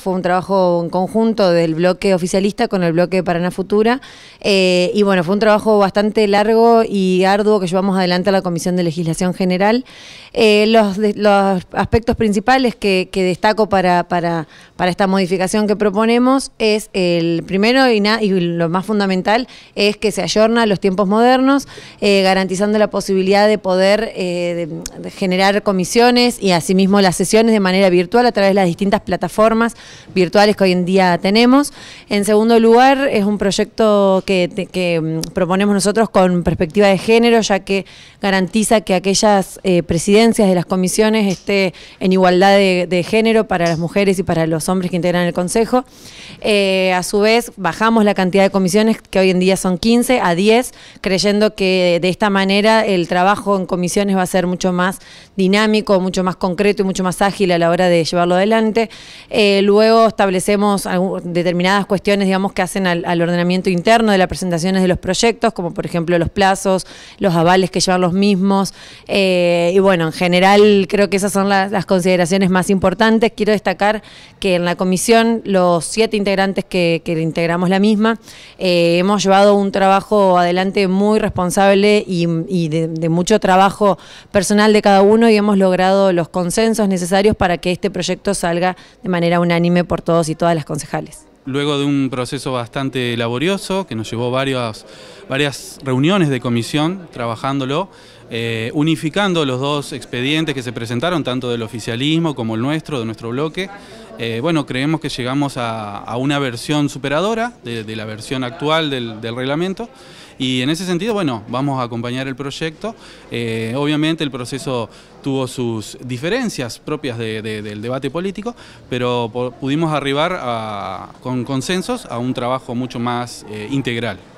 Fue un trabajo en conjunto del bloque oficialista con el bloque Paraná Futura. Eh, y bueno, fue un trabajo bastante largo y arduo que llevamos adelante a la Comisión de Legislación General. Eh, los, aspectos principales que, destaco para, esta modificación que proponemos es el primero y, y, lo más fundamental es que se ayorna a los tiempos modernos, eh, garantizando la posibilidad de poder generar comisiones y asimismo las sesiones de manera virtual a través de las distintas plataformas virtuales que hoy en día tenemos. En segundo lugar, es un proyecto que, mm, proponemos nosotros con perspectiva de género, ya que garantiza que aquellas eh, presidencias de las comisiones esté en igualdad de, género para las mujeres y para los hombres que integran el Consejo. Eh, a su vez, bajamos la cantidad de comisiones, que hoy en día son 15, a 10, creyendo que de esta manera el trabajo en comisiones va a ser mucho más dinámico, mucho más concreto y mucho más ágil a la hora de llevarlo adelante. Eh, luego establecemos determinadas cuestiones, digamos, que hacen al, ordenamiento interno de las presentaciones de los proyectos, como por ejemplo los plazos, los avales que llevan los mismos. Eh, y bueno, en general creo que esas son las, consideraciones más importantes. Quiero destacar que en la comisión, los siete integrantes que, integramos la misma, eh, hemos llevado un trabajo adelante muy responsable y, de mucho trabajo personal de cada uno y hemos logrado los consensos necesarios para que este proyecto salga de manera unánime por todos y todas las concejales. Luego de un proceso bastante laborioso que nos llevó varias, varias reuniones de comisión trabajándolo, eh, unificando los dos expedientes que se presentaron, tanto del oficialismo como el nuestro, de nuestro bloque, eh, bueno, creemos que llegamos a, una versión superadora de, la versión actual del reglamento y en ese sentido, bueno, vamos a acompañar el proyecto. Eh, obviamente el proceso tuvo sus diferencias propias del debate político, pero pudimos arribar con consensos a un trabajo mucho más eh, integral.